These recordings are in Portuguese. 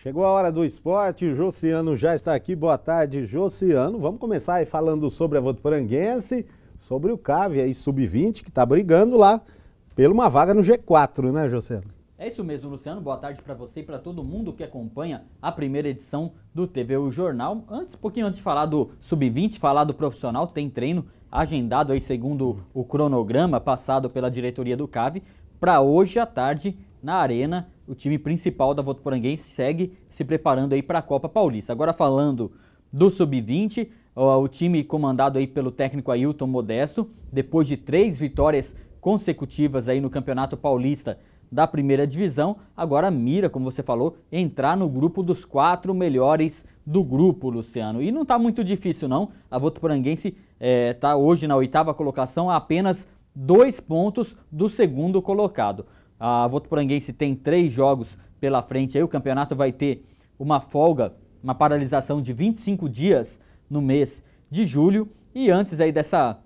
Chegou a hora do esporte, o Josiano já está aqui. Boa tarde, Josiano. Vamos começar aí falando sobre a Votuporanguense, sobre o Cave aí, sub-20, que está brigando lá pela uma vaga no G4, né, Josiano? É isso mesmo, Luciano. Boa tarde para você e para todo mundo que acompanha a primeira edição do TV O Jornal. Antes, um pouquinho antes de falar do sub-20, falar do profissional, tem treino agendado aí segundo o cronograma passado pela diretoria do Cave para hoje à tarde na Arena. O time principal da Votuporanguense segue se preparando aí para a Copa Paulista. Agora falando do Sub-20, o time comandado aí pelo técnico Ailton Modesto, depois de três vitórias consecutivas aí no Campeonato Paulista da primeira divisão, agora mira, como você falou, entrar no grupo dos quatro melhores do grupo, Luciano. E não está muito difícil não, a Votuporanguense está é, tá hoje na oitava colocação a apenas dois pontos do segundo colocado. A ah, Votuporanguense tem três jogos pela frente. Aí o campeonato vai ter uma folga, uma paralisação de 25 dias no mês de julho. E antes aí dessa,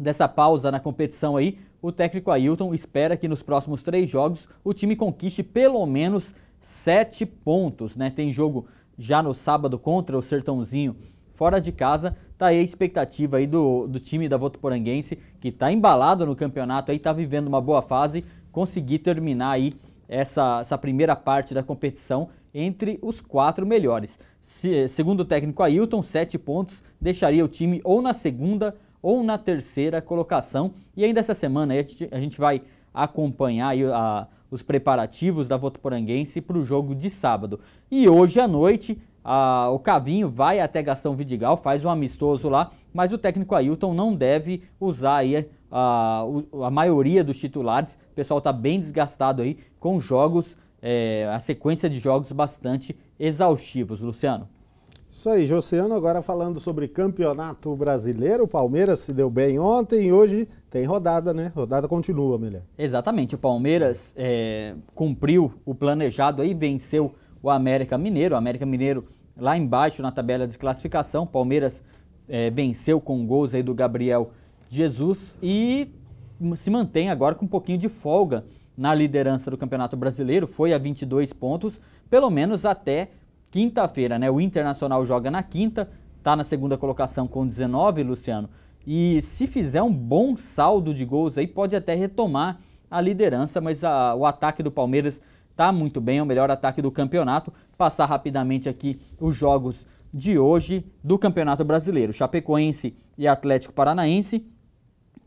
dessa pausa na competição aí, o técnico Ailton espera que nos próximos três jogos o time conquiste pelo menos sete pontos. Né? Tem jogo já no sábado contra o Sertãozinho fora de casa. Tá aí a expectativa aí do, do time da Votuporanguense, que está embalado no campeonato aí, está vivendo uma boa fase, conseguir terminar aí essa, essa primeira parte da competição entre os quatro melhores. Se, segundo o técnico Ailton, sete pontos deixaria o time ou na segunda ou na terceira colocação. E ainda essa semana a gente vai acompanhar aí a, os preparativos da Votoporanguense para o jogo de sábado. E hoje à noite, a, o Cavinho vai até Gastão Vidigal, faz um amistoso lá, mas o técnico Ailton não deve usar aí a, a maioria dos titulares. O pessoal está bem desgastado aí com jogos, é, a sequência de jogos bastante exaustivos, Luciano. Isso aí, Josiano, agora falando sobre campeonato brasileiro, o Palmeiras se deu bem ontem e hoje tem rodada, né? Rodada continua, melhor. Exatamente, o Palmeiras é, cumpriu o planejado aí, venceu o América Mineiro, o América Mineiro lá embaixo na tabela de classificação, o Palmeiras é, venceu com gols aí do Gabriel Jesus e se mantém agora com um pouquinho de folga na liderança do Campeonato Brasileiro, foi a 22 pontos, pelo menos até quinta-feira, né? O Internacional joga na quinta, tá na segunda colocação com 19, Luciano. E se fizer um bom saldo de gols aí, pode até retomar a liderança, mas a, o ataque do Palmeiras tá muito bem, é o melhor ataque do campeonato. Passar rapidamente aqui os jogos de hoje do Campeonato Brasileiro. Chapecoense e Atlético Paranaense,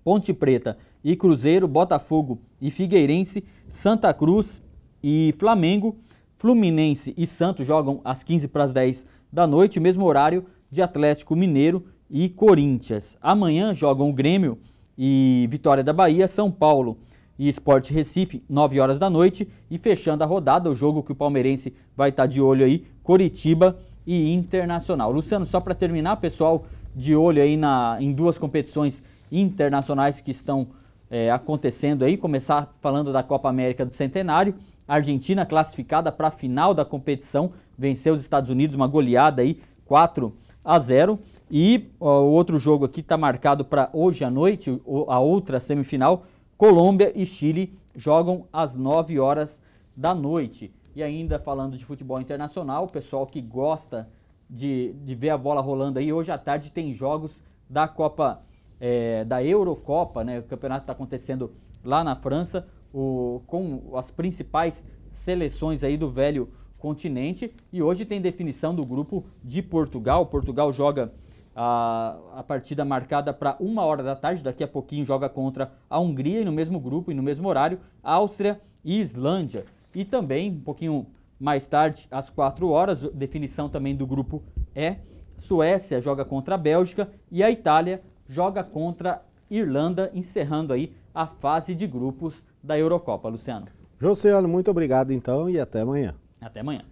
Ponte Preta e Cruzeiro, Botafogo e Figueirense, Santa Cruz e Flamengo, Fluminense e Santos jogam às 15 para as 10 da noite, mesmo horário de Atlético Mineiro e Corinthians. Amanhã jogam o Grêmio e Vitória da Bahia, São Paulo e Esporte Recife, 9 horas da noite. E fechando a rodada, o jogo que o palmeirense vai estar de olho aí, Coritiba e Internacional. Luciano, só para terminar, pessoal, de olho aí na, em duas competições internacionais que estão é, acontecendo aí, começar falando da Copa América do Centenário. A Argentina classificada para a final da competição, venceu os Estados Unidos, uma goleada aí, 4 a 0. E o outro jogo aqui está marcado para hoje à noite, a outra semifinal, Colômbia e Chile jogam às 9 horas da noite. E ainda falando de futebol internacional, o pessoal que gosta de, de ver a bola rolando aí, hoje à tarde tem jogos da Copa é, da Eurocopa, né? O campeonato está acontecendo lá na França, o, com as principais seleções aí do velho continente. E hoje tem definição do grupo de Portugal. Portugal joga a, a partida marcada para uma hora da tarde. Daqui a pouquinho joga contra a Hungria e no mesmo grupo e no mesmo horário, Áustria e Islândia. E também, um pouquinho mais tarde, às quatro horas, definição também do grupo E. É, Suécia joga contra a Bélgica e a Itália joga contra Irlanda, encerrando aí a fase de grupos da Eurocopa, Luciano. Josiano, muito obrigado então e até amanhã. Até amanhã.